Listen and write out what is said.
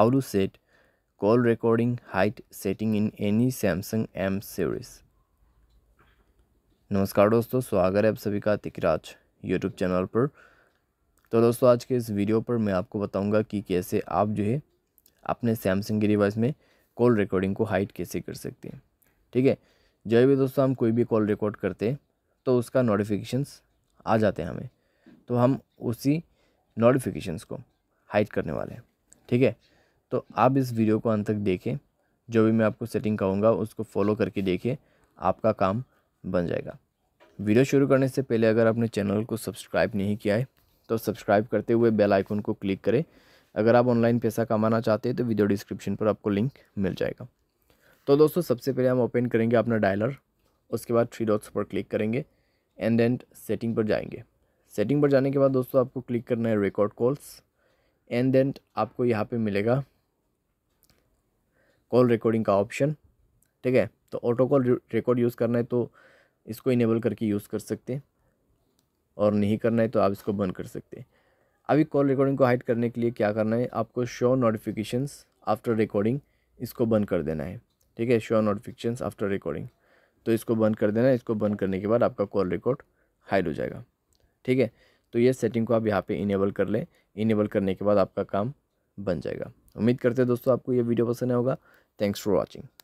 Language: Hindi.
how to set call recording height setting in any Samsung M series नमस्कार दोस्तों स्वागत है आप सभी का तिकराज यूट्यूब चैनल पर तो दोस्तों आज के इस वीडियो पर मैं आपको बताऊंगा कि कैसे आप जो है अपने सैमसंग के डिवाइस में कॉल रिकॉर्डिंग को हाइट कैसे कर सकते हैं ठीक है जब भी दोस्तों हम कोई भी कॉल रिकॉर्ड करते हैं तो उसका नोटिफिकेशंस आ जाते हैं हमें तो हम उसी नोटिफिकेशंस को हाइट करने वाले हैं ठीक है तो आप इस वीडियो को अंत तक देखें जो भी मैं आपको सेटिंग कहूँगा उसको फॉलो करके देखें आपका काम बन जाएगा वीडियो शुरू करने से पहले अगर आपने चैनल को सब्सक्राइब नहीं किया है तो सब्सक्राइब करते हुए बेल आइकन को क्लिक करें अगर आप ऑनलाइन पैसा कमाना चाहते हैं तो वीडियो डिस्क्रिप्शन पर आपको लिंक मिल जाएगा तो दोस्तों सबसे पहले हम ओपन करेंगे अपना डायलर उसके बाद थ्री डॉट्स पर क्लिक करेंगे एंड एंड सेटिंग पर जाएंगे सेटिंग पर जाने के बाद दोस्तों आपको क्लिक करना है रिकॉर्ड कॉल्स एंड देन आपको यहाँ पर मिलेगा कॉल रिकॉर्डिंग का ऑप्शन ठीक है तो ऑटो कॉल रिकॉर्ड यूज़ करना है तो इसको इनेबल करके यूज़ कर सकते हैं और नहीं करना है तो आप इसको बंद कर सकते हैं अभी कॉल रिकॉर्डिंग को हाइड करने के लिए क्या करना है आपको शो नोटिफिकेशंस आफ्टर रिकॉर्डिंग इसको बंद कर देना है ठीक है शो नोटिफिकेशंस आफ्टर रिकॉर्डिंग तो इसको बंद कर देना है इसको बंद करने के बाद आपका कॉल रिकॉर्ड हाइड हो जाएगा ठीक है तो ये सेटिंग को आप यहाँ पे इनेबल कर लें इनेबल करने के बाद आपका काम बन जाएगा उम्मीद करते हैं दोस्तों आपको ये वीडियो पसंद आया होगा थैंक्स फॉर वॉचिंग